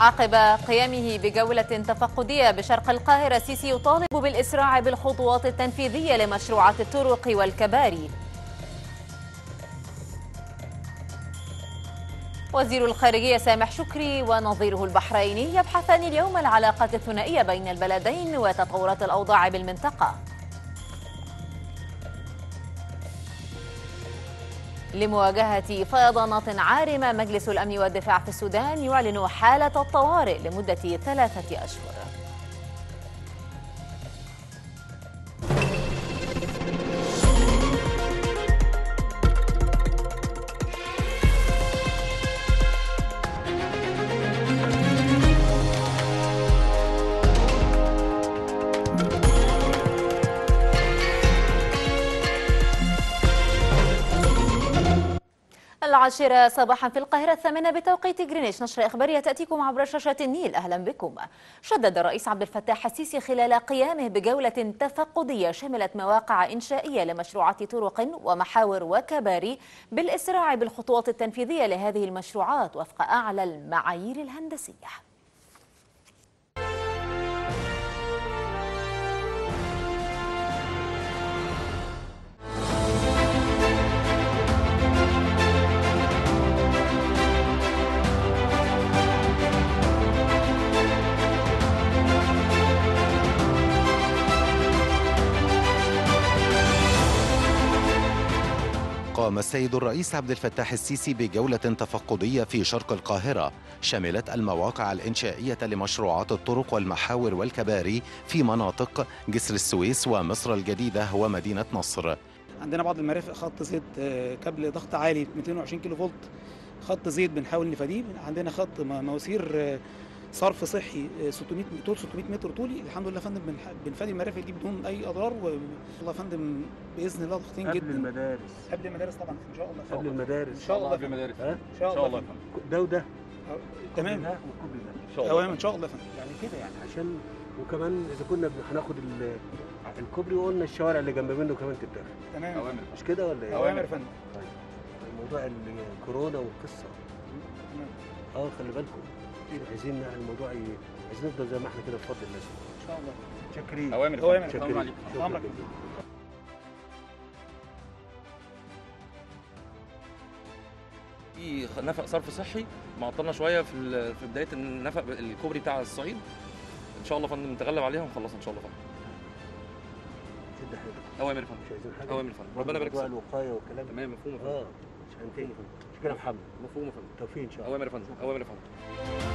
عقب قيامه بجولة تفقدية بشرق القاهرة السيسي يطالب بالإسراع بالخطوات التنفيذية لمشروعات الطرق والكباري وزير الخارجية سامح شكري ونظيره البحريني يبحثان اليوم العلاقات الثنائية بين البلدين وتطورات الأوضاع بالمنطقة لمواجهة فيضانات عارمة مجلس الأمن والدفاع في السودان يعلن حالة الطوارئ لمدة ثلاثة أشهر العاشرة صباحا في القاهرة الثامنة بتوقيت جرينتش نشر إخبارية تأتيكم عبر شاشة النيل أهلا بكم شدد الرئيس عبد الفتاح السيسي خلال قيامه بجولة تفقدية شملت مواقع إنشائية لمشروعات طرق ومحاور وكباري بالإسراع بالخطوات التنفيذية لهذه المشروعات وفق أعلى المعايير الهندسية قام السيد الرئيس عبد الفتاح السيسي بجولة تفقدية في شرق القاهرة شملت المواقع الإنشائية لمشروعات الطرق والمحاور والكباري في مناطق جسر السويس ومصر الجديدة ومدينة نصر عندنا بعض المرافق خط زيت آه، كابل ضغط عالي 220 كيلو فولت خط زيت بنحاول نفاديه عندنا خط مواسير آه، صرف صحي 600 آه، طول 600 متر طولي الحمد لله يا فندم بنفادي المرافق دي بدون اي اضرار والله يا فندم باذن الله ضاغطين جدا قبل المدارس قبل المدارس طبعا ان شاء الله قبل المدارس ان شاء الله قبل المدارس ان شاء الله ده وده آه، تمام ده والكوبري ده ان شاء الله تمام ان شاء الله يا فندم يعني كده يعني عشان وكمان اذا كنا هناخد الكوبري وقلنا الشوارع اللي جنب منه كمان تتاخد تمام اوامر مش كده ولا ايه؟ اوامر يا فندم طيب موضوع الكورونا والقصه اه خلي بالكم عايزين الموضوع ي... عايزين نفضل زي ما احنا كده بفضل الله ان شاء الله متشكرين اوامر اوامر شكرين في نفق صرف صحي معطلنا شويه في في بدايه النفق الكوبري بتاع الصعيد ان شاء الله فندم نتغلب عليها ونخلصها ان شاء الله فندم شد حيلك اوامر فندم مش عايزين حاجه اوامر فندم ربنا يبارك فيك الوقايه والكلام تمام مفهوم اه مش هنتهي مش يا محمد مفهوم يا فندم توفيق ان شاء الله اوامر يا فندم اوامر يا فندم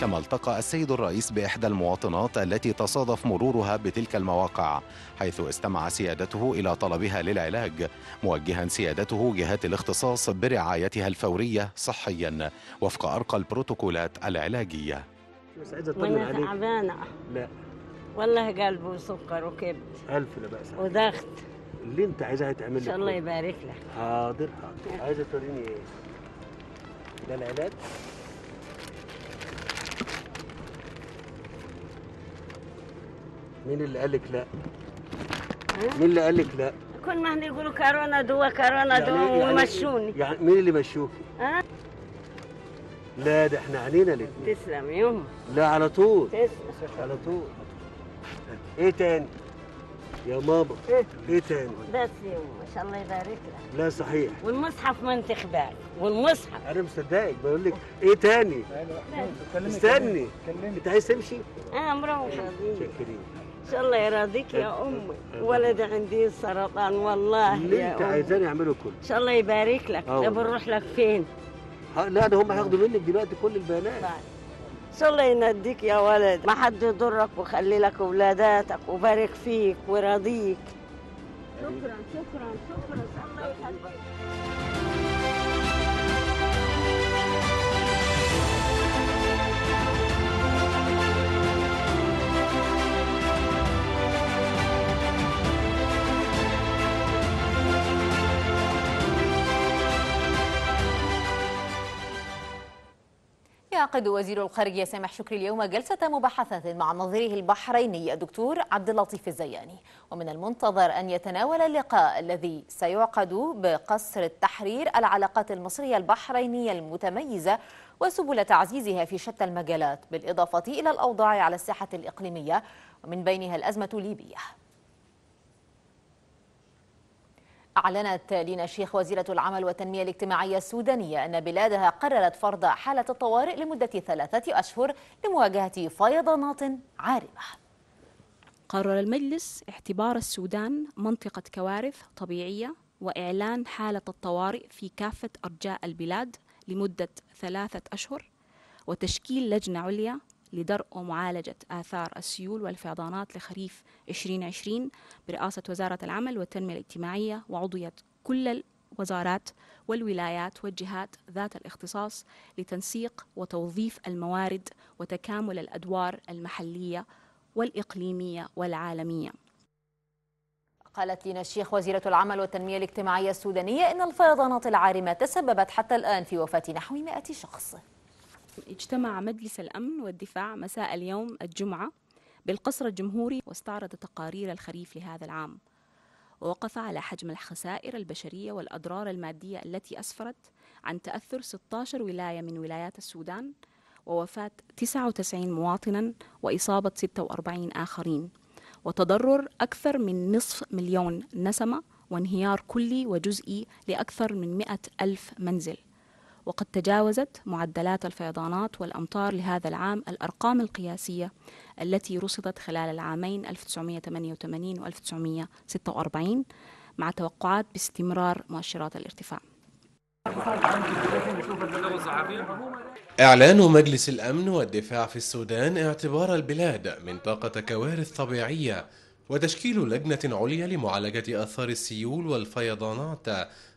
كما التقى السيد الرئيس بإحدى المواطنات التي تصادف مرورها بتلك المواقع حيث استمع سيادته إلى طلبها للعلاج موجها سيادته جهات الاختصاص برعايتها الفورية صحيا وفق أرقى البروتوكولات العلاجية تعبانة لا والله قلب وسكر وكبد ألف لا بأس وضغط اللي أنت عايزاها تعمل إن شاء الله يبارك لك حاضر حاضر عايزة توريني إيه؟ ده العلاج مين اللي قالك لا؟ مين اللي قالك لا؟ كل ما يقولوا كورونا دوا كورونا يعني دوا إيه؟ يعني يعني, يعني مين اللي مشوكي؟ ها؟ لا ده احنا علينا الاثنين تسلم يوم لا على طول تسلم على طول ايه تاني؟ يا ماما ايه, إيه تاني؟ بس يا ما شاء الله يبارك لك لا صحيح والمصحف ما انت خبال والمصحف انا مصدقك بقول لك ايه تاني؟ استني كلمني انت عايز تمشي؟ انا آه، مروحه متشكرين ان شاء الله يراضيك يا امي ولد عندي سرطان والله اللي انت عايزاني اعمله كله ان شاء الله يبارك لك آه، طب نروح لك فين؟ لا ده هم هياخدوا منك دلوقتي كل البيانات طيب. الله ينديك يا ولد ما حد يضرك وخلي لك ولاداتك وبارك فيك وراضيك شكرا شكرا شكرا الله يخليك يعقد وزير الخارجية سامح شكري اليوم جلسة مباحثة مع نظيره البحريني الدكتور عبد اللطيف الزياني ومن المنتظر أن يتناول اللقاء الذي سيعقد بقصر التحرير العلاقات المصرية البحرينية المتميزة وسبل تعزيزها في شتى المجالات بالإضافة إلى الأوضاع على الساحة الإقليمية ومن بينها الأزمة الليبية أعلنت لينا الشيخ وزيرة العمل والتنمية الاجتماعية السودانية أن بلادها قررت فرض حالة الطوارئ لمدة ثلاثة أشهر لمواجهة فيضانات عارمة قرر المجلس اعتبار السودان منطقة كوارث طبيعية وإعلان حالة الطوارئ في كافة أرجاء البلاد لمدة ثلاثة أشهر وتشكيل لجنة عليا لدرء ومعالجة آثار السيول والفيضانات لخريف 2020 برئاسة وزارة العمل والتنمية الاجتماعية وعضوية كل الوزارات والولايات والجهات ذات الاختصاص لتنسيق وتوظيف الموارد وتكامل الأدوار المحلية والإقليمية والعالمية قالت لينا الشيخ وزيرة العمل والتنمية الاجتماعية السودانية إن الفيضانات العارمة تسببت حتى الآن في وفاة نحو 100 شخص اجتمع مجلس الأمن والدفاع مساء اليوم الجمعة بالقصر الجمهوري واستعرض تقارير الخريف لهذا العام ووقف على حجم الخسائر البشرية والأضرار المادية التي أسفرت عن تأثر 16 ولاية من ولايات السودان ووفاة 99 مواطنا وإصابة 46 آخرين وتضرر أكثر من نصف مليون نسمة وانهيار كلي وجزئي لأكثر من 100 ألف منزل وقد تجاوزت معدلات الفيضانات والأمطار لهذا العام الأرقام القياسية التي رصدت خلال العامين 1988 و 1946 مع توقعات باستمرار مؤشرات الارتفاع إعلان مجلس الأمن والدفاع في السودان اعتبار البلاد منطقة كوارث طبيعية وتشكيل لجنة عليا لمعالجة آثار السيول والفيضانات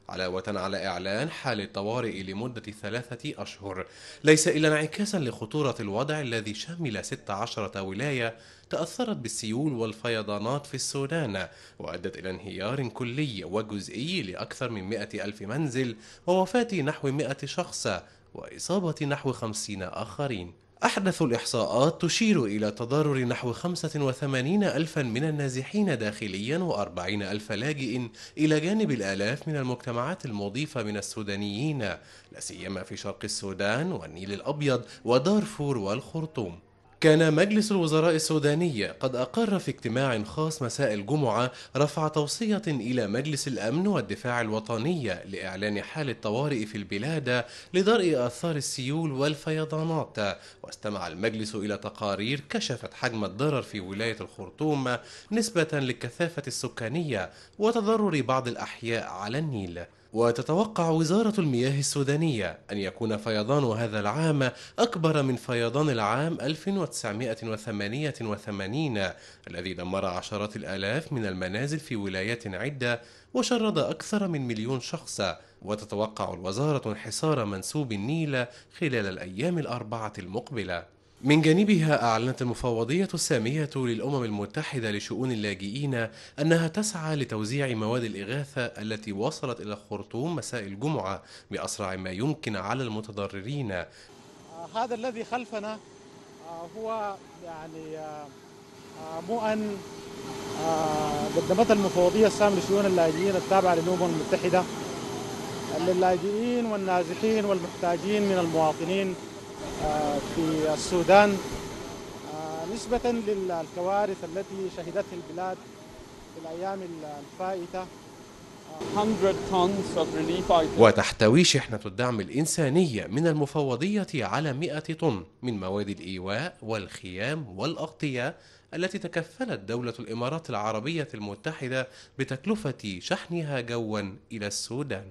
علاوة على إعلان حال الطوارئ لمدة ثلاثة أشهر ليس إلا انعكاسا لخطورة الوضع الذي شمل 16 ولاية تأثرت بالسيول والفيضانات في السودان وأدت إلى انهيار كلي وجزئي لأكثر من 100 ألف منزل ووفاة نحو 100 شخص وإصابة نحو 50 آخرين أحدث الإحصاءات تشير إلى تضرر نحو 85 ألفا من النازحين داخليا و40 ألف لاجئ إلى جانب الآلاف من المجتمعات المضيفة من السودانيين لا سيما في شرق السودان والنيل الأبيض ودارفور والخرطوم كان مجلس الوزراء السوداني قد أقر في اجتماع خاص مساء الجمعة رفع توصية إلى مجلس الأمن والدفاع الوطني لإعلان حال الطوارئ في البلاد لدرء آثار السيول والفيضانات واستمع المجلس إلى تقارير كشفت حجم الضرر في ولاية الخرطوم نسبة للكثافة السكانية وتضرر بعض الأحياء على النيل وتتوقع وزارة المياه السودانية أن يكون فيضان هذا العام أكبر من فيضان العام 1988 الذي دمر عشرات الآلاف من المنازل في ولايات عدة وشرد أكثر من مليون شخص وتتوقع الوزارة انحسار منسوب النيل خلال الأيام الأربعة المقبلة من جانبها أعلنت المفوضية السامية للأمم المتحدة لشؤون اللاجئين أنها تسعى لتوزيع مواد الإغاثة التي وصلت إلى الخرطوم مساء الجمعة بأسرع ما يمكن على المتضررين هذا الذي خلفنا آه، هو يعني آه، آه، مؤن قدمتها المفوضية السامية لشؤون اللاجئين التابعة للأمم المتحدة للاجئين والنازحين والمحتاجين من المواطنين في السودان نسبة للكوارث التي شهدتها البلاد في الأيام الفائتة وتحتوي شحنة الدعم الإنسانية من المفوضية على 100 طن من مواد الإيواء والخيام والأغطية التي تكفلت دولة الإمارات العربية المتحدة بتكلفة شحنها جوا إلى السودان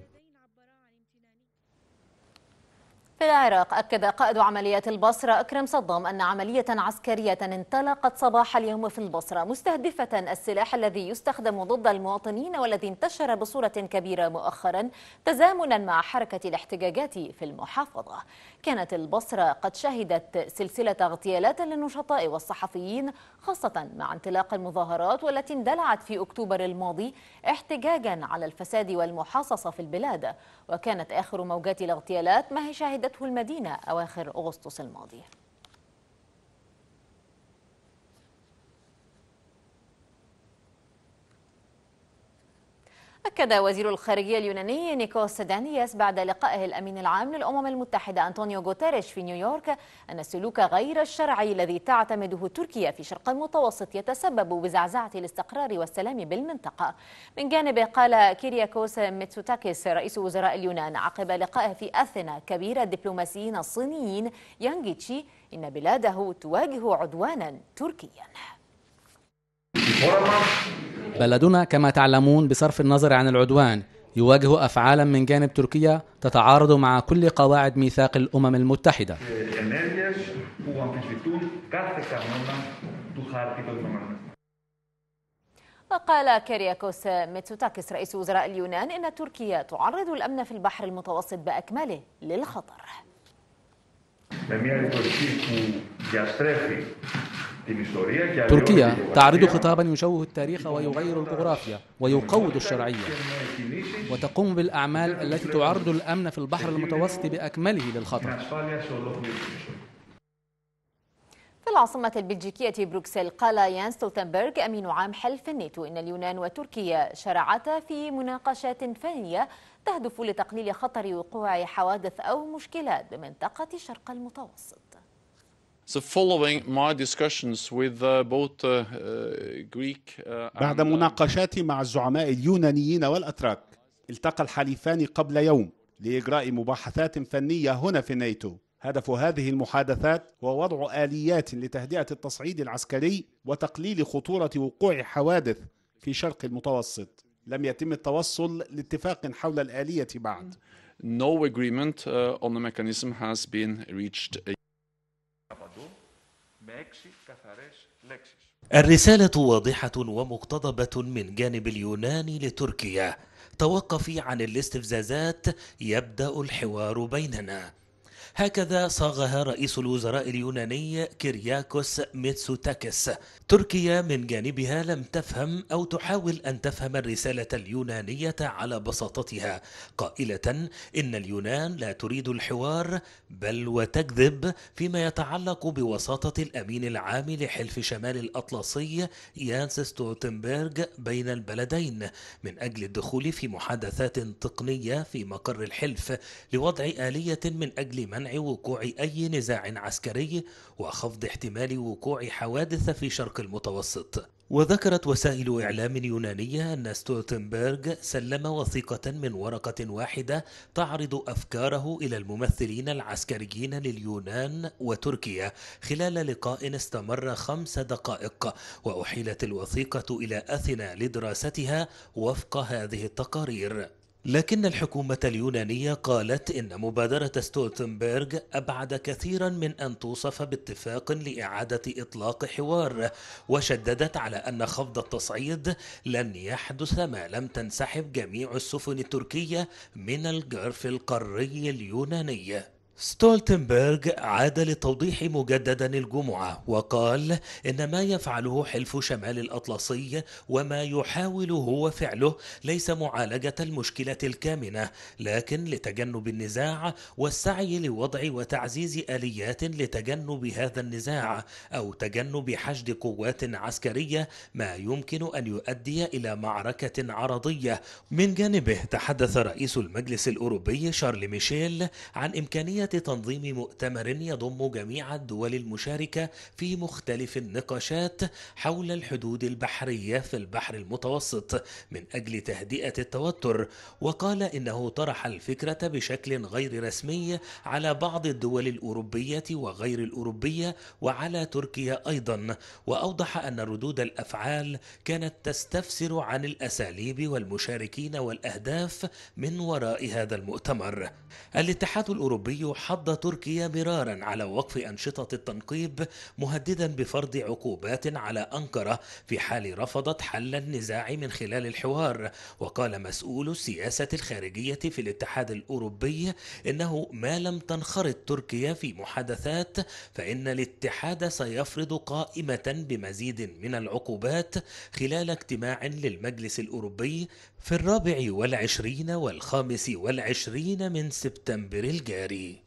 في العراق أكد قائد عمليات البصرة أكرم صدام أن عملية عسكرية انطلقت صباح اليوم في البصرة مستهدفة السلاح الذي يستخدم ضد المواطنين والذي انتشر بصورة كبيرة مؤخرا تزامنا مع حركة الاحتجاجات في المحافظة كانت البصرة قد شهدت سلسلة اغتيالات للنشطاء والصحفيين خاصة مع انطلاق المظاهرات والتي اندلعت في أكتوبر الماضي احتجاجا على الفساد والمحاصصة في البلاد وكانت آخر موجات الاغتيالات ما هي شاهدت شهدته المدينة أواخر أغسطس الماضي أكد وزير الخارجية اليوناني نيكوس دانياس بعد لقائه الأمين العام للأمم المتحدة أنطونيو غوتيريش في نيويورك أن السلوك غير الشرعي الذي تعتمده تركيا في شرق المتوسط يتسبب بزعزعة الاستقرار والسلام بالمنطقة من جانبه قال كيرياكوس ميتسوتاكيس رئيس وزراء اليونان عقب لقائه في أثينا كبير الدبلوماسيين الصينيين يانغيتشي إن بلاده تواجه عدوانا تركيا بلدنا كما تعلمون بصرف النظر عن العدوان يواجه أفعالا من جانب تركيا تتعارض مع كل قواعد ميثاق الأمم المتحدة وقال كيرياكوس ميتسوتاكس رئيس وزراء اليونان إن تركيا تعرض الأمن في البحر المتوسط بأكمله للخطر تركيا تعرض خطابا يشوه التاريخ ويغير الجغرافيا ويقوض الشرعية وتقوم بالأعمال التي تعرض الأمن في البحر المتوسط بأكمله للخطر في العاصمة البلجيكية بروكسل قال يان ستولتنبرغ أمين عام حلف الناتو إن اليونان وتركيا شرعتا في مناقشات فنية تهدف لتقليل خطر وقوع حوادث أو مشكلات بمنطقة شرق المتوسط بعد مناقشاتي مع الزعماء اليونانيين والأتراك التقى الحليفان قبل يوم لإجراء مباحثات فنية هنا في الناتو هدف هذه المحادثات هو وضع آليات لتهدئة التصعيد العسكري وتقليل خطورة وقوع حوادث في شرق المتوسط لم يتم التوصل لاتفاق حول الآلية بعد No agreement uh, on the mechanism has been reached الرسالة واضحة ومقتضبة من جانب اليونان لتركيا توقفي عن الاستفزازات يبدأ الحوار بيننا هكذا صاغها رئيس الوزراء اليوناني كيرياكوس ميتسوتاكس تركيا من جانبها لم تفهم أو تحاول أن تفهم الرسالة اليونانية على بساطتها قائلة إن اليونان لا تريد الحوار بل وتكذب فيما يتعلق بوساطة الأمين العام لحلف شمال الأطلسي يانس ستوتنبرغ بين البلدين من أجل الدخول في محادثات تقنية في مقر الحلف لوضع آلية من أجل منع وقوع أي نزاع عسكري وخفض احتمال وقوع حوادث في شرق المتوسط وذكرت وسائل إعلام يونانية أن ستولتنبرغ سلم وثيقة من ورقة واحدة تعرض أفكاره إلى الممثلين العسكريين لليونان وتركيا خلال لقاء استمر خمس دقائق وأحيلت الوثيقة إلى أثينا لدراستها وفق هذه التقارير لكن الحكومة اليونانية قالت إن مبادرة ستولتنبرغ أبعد كثيرا من أن توصف باتفاق لإعادة إطلاق حوار وشددت على أن خفض التصعيد لن يحدث ما لم تنسحب جميع السفن التركية من الجرف القاري اليوناني ستولتنبرغ عاد للتوضيح مجددا الجمعة وقال إن ما يفعله حلف شمال الأطلسي وما يحاول هو فعله ليس معالجة المشكلة الكامنة لكن لتجنب النزاع والسعي لوضع وتعزيز آليات لتجنب هذا النزاع أو تجنب حشد قوات عسكرية ما يمكن أن يؤدي إلى معركة عرضية من جانبه تحدث رئيس المجلس الأوروبي شارل ميشيل عن إمكانية تنظيم مؤتمر يضم جميع الدول المشاركة في مختلف النقاشات حول الحدود البحرية في البحر المتوسط من أجل تهدئة التوتر وقال إنه طرح الفكرة بشكل غير رسمي على بعض الدول الأوروبية وغير الأوروبية وعلى تركيا أيضا وأوضح أن ردود الأفعال كانت تستفسر عن الأساليب والمشاركين والأهداف من وراء هذا المؤتمر الاتحاد الأوروبي حض تركيا مرارا على وقف أنشطة التنقيب مهددا بفرض عقوبات على أنقرة في حال رفضت حل النزاع من خلال الحوار وقال مسؤول السياسة الخارجية في الاتحاد الأوروبي إنه ما لم تنخرط تركيا في محادثات فإن الاتحاد سيفرض قائمة بمزيد من العقوبات خلال اجتماع للمجلس الأوروبي في الرابع والعشرين والخامس والعشرين من سبتمبر الجاري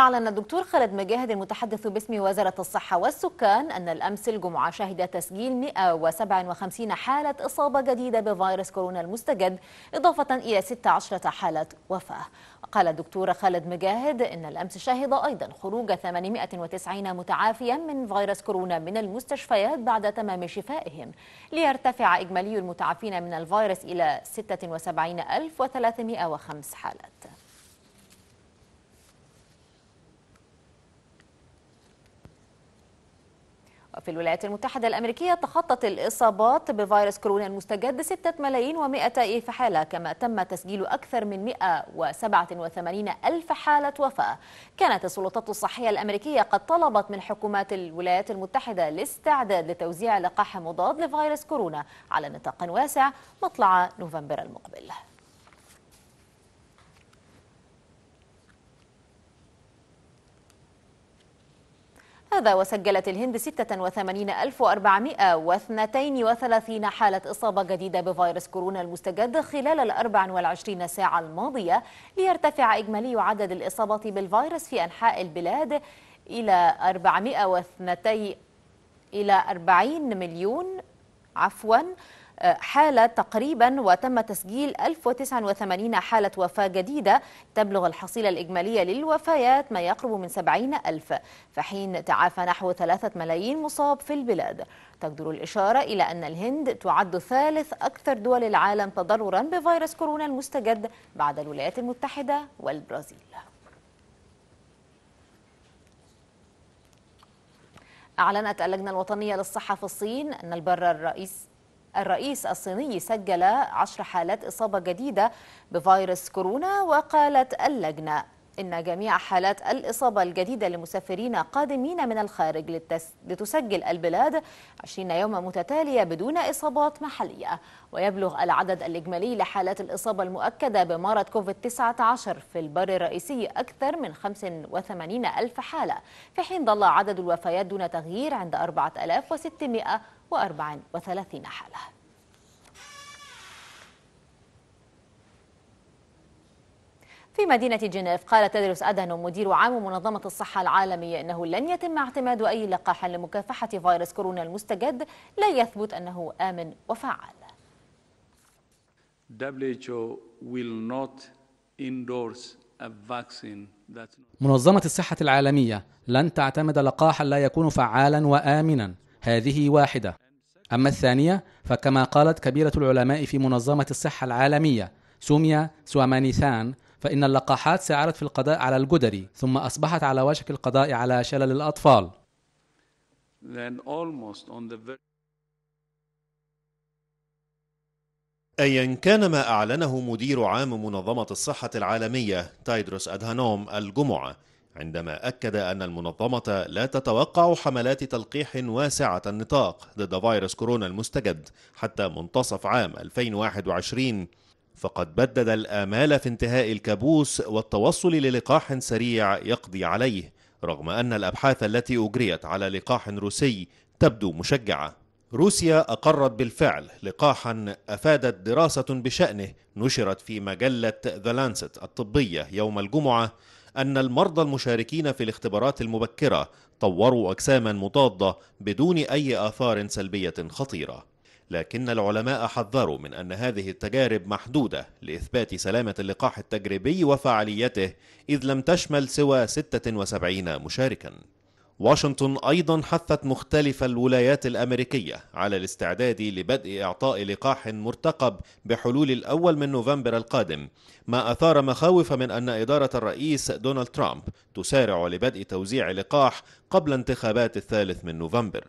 أعلن الدكتور خالد مجاهد المتحدث باسم وزارة الصحة والسكان أن الأمس الجمعة شهد تسجيل 157 حالة إصابة جديدة بفيروس كورونا المستجد إضافة إلى 16 حالة وفاة وقال الدكتور خالد مجاهد أن الأمس شهد أيضا خروج 890 متعافيا من فيروس كورونا من المستشفيات بعد تمام شفائهم ليرتفع إجمالي المتعافين من الفيروس إلى 76305 حالة في الولايات المتحدة الأمريكية تخطت الإصابات بفيروس كورونا المستجد 6 ملايين و ألف حالة كما تم تسجيل أكثر من 187 ألف حالة وفاة كانت السلطات الصحية الأمريكية قد طلبت من حكومات الولايات المتحدة الاستعداد لتوزيع لقاح مضاد لفيروس كورونا على نطاق واسع مطلع نوفمبر المقبل هذا وسجلت الهند 86432 حالة إصابة جديدة بفيروس كورونا المستجد خلال ال 24 ساعة الماضية ليرتفع إجمالي عدد الإصابات بالفيروس في أنحاء البلاد إلى 402 إلى 40 مليون عفواً حالة تقريبا وتم تسجيل 1089 حالة وفاة جديدة تبلغ الحصيلة الإجمالية للوفيات ما يقرب من 70 ألف في حين تعافى نحو 3 ملايين مصاب في البلاد تقدر الإشارة إلى أن الهند تعد ثالث أكثر دول العالم تضررا بفيروس كورونا المستجد بعد الولايات المتحدة والبرازيل أعلنت اللجنة الوطنية للصحة في الصين أن البر الرئيس الرئيس الصيني سجل عشر حالات إصابة جديدة بفيروس كورونا وقالت اللجنة إن جميع حالات الإصابة الجديدة لمسافرين قادمين من الخارج لتسجل البلاد 20 يوما متتالية بدون إصابات محلية ويبلغ العدد الإجمالي لحالات الإصابة المؤكدة بمرض كوفيد-19 في البر الرئيسي أكثر من 85 ألف حالة في حين ظل عدد الوفيات دون تغيير عند 4600 134 حالة في مدينة جنيف قال تدرس أدهن مدير عام منظمة الصحة العالمية أنه لن يتم اعتماد أي لقاح لمكافحة فيروس كورونا المستجد لا يثبت أنه آمن وفعال منظمة الصحة العالمية لن تعتمد لقاحا لا يكون فعالا وآمنا هذه واحدة أما الثانية فكما قالت كبيرة العلماء في منظمة الصحة العالمية سوميا سوامانيثان فإن اللقاحات ساعدت في القضاء على الجدري ثم أصبحت على وشك القضاء على شلل الأطفال أيا كان ما أعلنه مدير عام منظمة الصحة العالمية تايدروس أدهانوم الجمعة عندما أكد أن المنظمة لا تتوقع حملات تلقيح واسعة النطاق ضد فيروس كورونا المستجد حتى منتصف عام 2021 فقد بدد الآمال في انتهاء الكابوس والتوصل للقاح سريع يقضي عليه رغم أن الأبحاث التي أجريت على لقاح روسي تبدو مشجعة روسيا أقرت بالفعل لقاحا أفادت دراسة بشأنه نشرت في مجلة ذا Lancet الطبية يوم الجمعة أن المرضى المشاركين في الاختبارات المبكرة طوروا أجساما مضادة بدون أي آثار سلبية خطيرة لكن العلماء حذروا من أن هذه التجارب محدودة لإثبات سلامة اللقاح التجريبي وفعاليته إذ لم تشمل سوى 76 مشاركاً واشنطن أيضا حثت مختلف الولايات الأمريكية على الاستعداد لبدء إعطاء لقاح مرتقب بحلول الأول من نوفمبر القادم ما أثار مخاوف من أن إدارة الرئيس دونالد ترامب تسارع لبدء توزيع لقاح قبل انتخابات الثالث من نوفمبر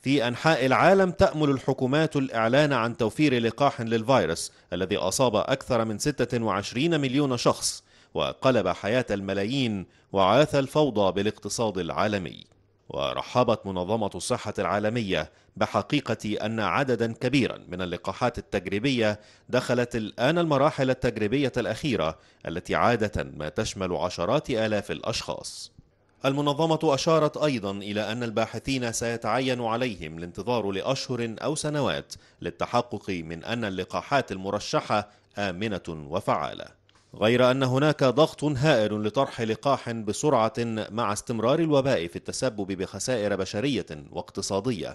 في أنحاء العالم تأمل الحكومات الإعلان عن توفير لقاح للفيروس الذي أصاب أكثر من 26 مليون شخص وقلب حياة الملايين وعاث الفوضى بالاقتصاد العالمي ورحبت منظمة الصحة العالمية بحقيقة أن عددا كبيرا من اللقاحات التجريبية دخلت الآن المراحل التجريبية الأخيرة التي عادة ما تشمل عشرات آلاف الأشخاص المنظمة أشارت أيضا إلى أن الباحثين سيتعين عليهم الانتظار لأشهر أو سنوات للتحقق من أن اللقاحات المرشحة آمنة وفعالة غير أن هناك ضغط هائل لطرح لقاح بسرعة مع استمرار الوباء في التسبب بخسائر بشرية واقتصادية.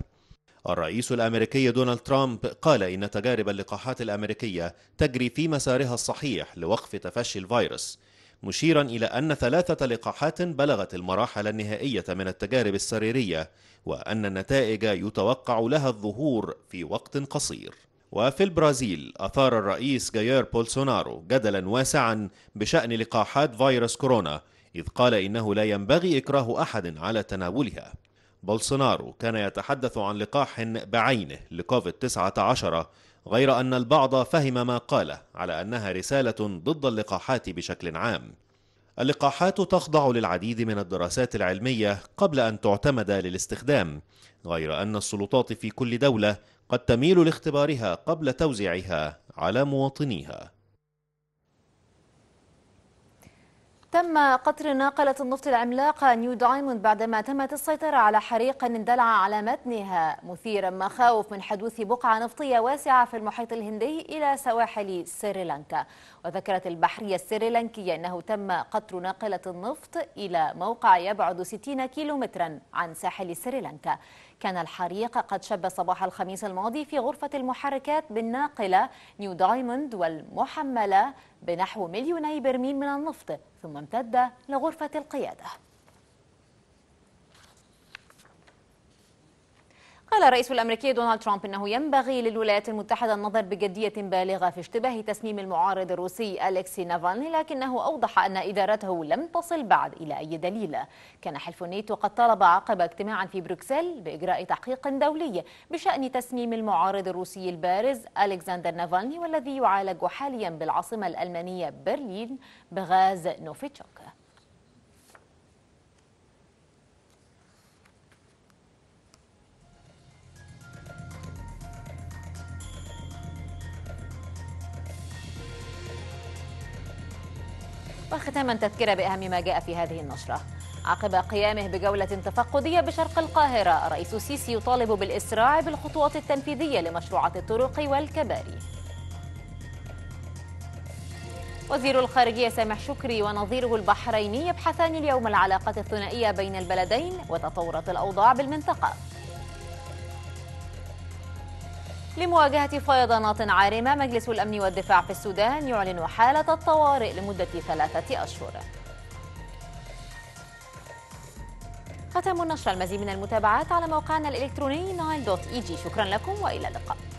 الرئيس الأمريكي دونالد ترامب قال إن تجارب اللقاحات الأمريكية تجري في مسارها الصحيح لوقف تفشي الفيروس، مشيرا إلى أن ثلاثة لقاحات بلغت المراحل النهائية من التجارب السريرية، وأن النتائج يتوقع لها الظهور في وقت قصير. وفي البرازيل أثار الرئيس جاير بولسونارو جدلا واسعا بشأن لقاحات فيروس كورونا إذ قال إنه لا ينبغي إكراه أحد على تناولها بولسونارو كان يتحدث عن لقاح بعينه لكوفيد 19 غير أن البعض فهم ما قاله على أنها رسالة ضد اللقاحات بشكل عام اللقاحات تخضع للعديد من الدراسات العلمية قبل أن تعتمد للاستخدام غير أن السلطات في كل دولة قد تميل لاختبارها قبل توزيعها على مواطنيها تم قطر ناقلة النفط العملاقة نيو دايموند بعدما تمت السيطرة على حريق اندلع على متنها مثيرا مخاوف من حدوث بقعة نفطية واسعة في المحيط الهندي إلى سواحل سريلانكا وذكرت البحرية السريلانكية أنه تم قطر ناقلة النفط إلى موقع يبعد 60 كيلومترا عن ساحل سريلانكا كان الحريق قد شب صباح الخميس الماضي في غرفة المحركات بالناقلة نيو دايموند والمحملة بنحو مليوني برميل من النفط ثم امتد لغرفة القيادة قال الرئيس الأمريكي دونالد ترامب أنه ينبغي للولايات المتحدة النظر بجدية بالغة في اشتباه تسميم المعارض الروسي أليكسي نافالني لكنه أوضح أن إدارته لم تصل بعد إلى أي دليل كان حلف الناتو قد طلب عقب اجتماع في بروكسل بإجراء تحقيق دولي بشأن تسميم المعارض الروسي البارز ألكسندر نافالني والذي يعالج حاليا بالعاصمة الألمانية برلين بغاز نوفيتشوك وختاما تذكرة بأهم ما جاء في هذه النشرة عقب قيامه بجولة تفقدية بشرق القاهرة رئيس السيسي يطالب بالإسراع بالخطوات التنفيذية لمشروعات الطرق والكباري وزير الخارجية سامح شكري ونظيره البحريني يبحثان اليوم العلاقات الثنائية بين البلدين وتطورات الأوضاع بالمنطقة لمواجهة فيضانات عارمة مجلس الأمن والدفاع في السودان يعلن حالة الطوارئ لمدة ثلاثة أشهر ختم النشر المزيد من المتابعات على موقعنا الإلكتروني نايل دوت اي شكرا لكم وإلى اللقاء